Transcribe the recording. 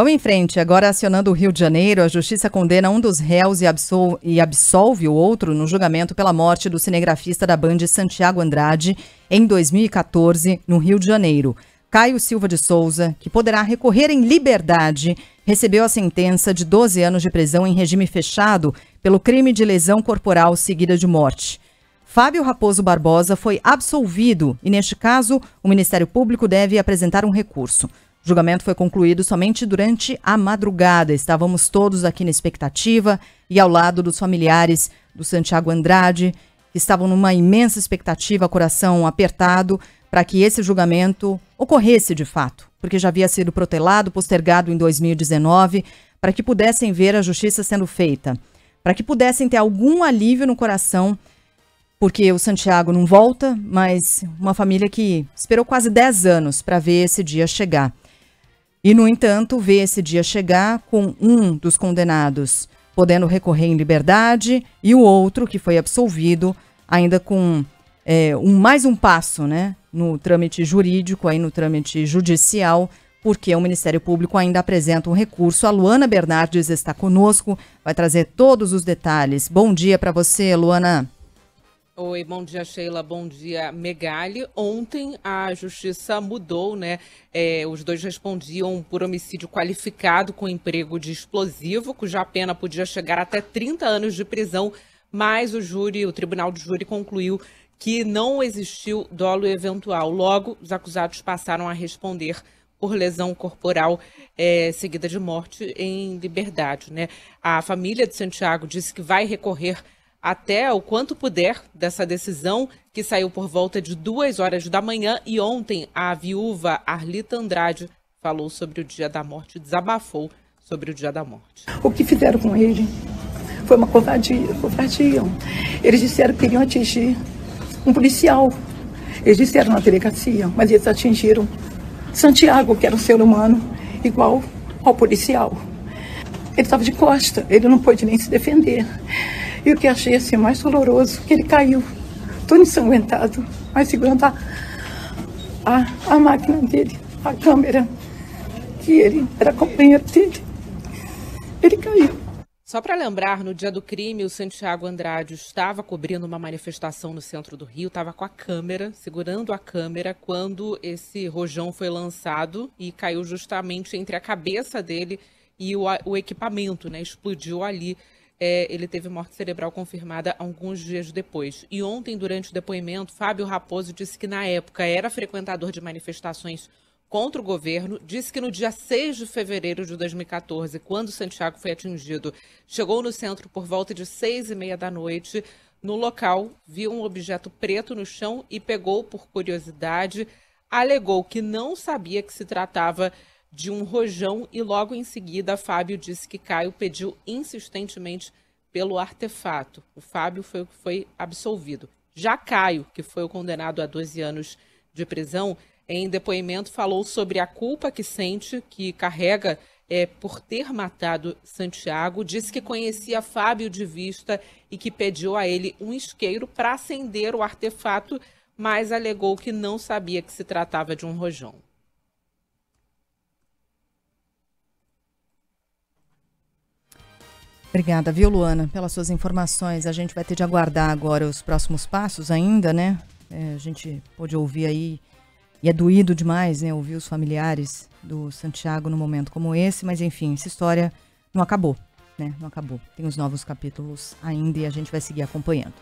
Vamos em frente. Agora, acionando o Rio de Janeiro, a justiça condena um dos réus e, absol e absolve o outro no julgamento pela morte do cinegrafista da Band Santiago Andrade em 2014, no Rio de Janeiro. Caio Silva de Souza, que poderá recorrer em liberdade, recebeu a sentença de 12 anos de prisão em regime fechado pelo crime de lesão corporal seguida de morte. Fábio Raposo Barbosa foi absolvido e, neste caso, o Ministério Público deve apresentar um recurso. O julgamento foi concluído somente durante a madrugada. Estávamos todos aqui na expectativa e ao lado dos familiares do Santiago Andrade, que estavam numa imensa expectativa, coração apertado, para que esse julgamento ocorresse de fato, porque já havia sido protelado, postergado em 2019, para que pudessem ver a justiça sendo feita, para que pudessem ter algum alívio no coração, porque o Santiago não volta, mas uma família que esperou quase 10 anos para ver esse dia chegar. E, no entanto, vê esse dia chegar com um dos condenados podendo recorrer em liberdade e o outro, que foi absolvido, ainda com é, um, mais um passo né, no trâmite jurídico, aí no trâmite judicial, porque o Ministério Público ainda apresenta um recurso. A Luana Bernardes está conosco, vai trazer todos os detalhes. Bom dia para você, Luana. Oi, bom dia Sheila, bom dia Megali. Ontem a justiça mudou, né? É, os dois respondiam por homicídio qualificado com emprego de explosivo, cuja pena podia chegar até 30 anos de prisão, mas o júri, o tribunal de júri concluiu que não existiu dolo eventual. Logo, os acusados passaram a responder por lesão corporal é, seguida de morte em liberdade, né? A família de Santiago disse que vai recorrer até o quanto puder dessa decisão, que saiu por volta de duas horas da manhã e ontem a viúva Arlita Andrade falou sobre o dia da morte, desabafou sobre o dia da morte. O que fizeram com ele foi uma covardia, covardia. Eles disseram que iriam atingir um policial. Eles disseram na delegacia, mas eles atingiram Santiago, que era um ser humano igual ao policial. Ele estava de costa, ele não pôde nem se defender. E o que achei assim mais doloroso, que ele caiu, todo ensanguentado, mas segurando a, a, a máquina dele, a câmera, que ele era companheiro dele. Ele caiu. Só para lembrar, no dia do crime, o Santiago Andrade estava cobrindo uma manifestação no centro do Rio, estava com a câmera, segurando a câmera, quando esse rojão foi lançado e caiu justamente entre a cabeça dele e o, o equipamento, né? Explodiu ali é, ele teve morte cerebral confirmada alguns dias depois. E ontem, durante o depoimento, Fábio Raposo disse que na época era frequentador de manifestações contra o governo, disse que no dia 6 de fevereiro de 2014, quando Santiago foi atingido, chegou no centro por volta de 6 e meia da noite. No local, viu um objeto preto no chão e pegou por curiosidade. Alegou que não sabia que se tratava de um rojão e logo em seguida Fábio disse que Caio pediu insistentemente pelo artefato. O Fábio foi o que foi absolvido. Já Caio, que foi o condenado a 12 anos de prisão, em depoimento falou sobre a culpa que sente, que carrega é, por ter matado Santiago, disse que conhecia Fábio de vista e que pediu a ele um isqueiro para acender o artefato, mas alegou que não sabia que se tratava de um rojão. Obrigada, viu, Luana, pelas suas informações. A gente vai ter de aguardar agora os próximos passos ainda, né? É, a gente pôde ouvir aí, e é doído demais, né? Ouvir os familiares do Santiago num momento como esse, mas enfim, essa história não acabou, né? Não acabou. Tem os novos capítulos ainda e a gente vai seguir acompanhando.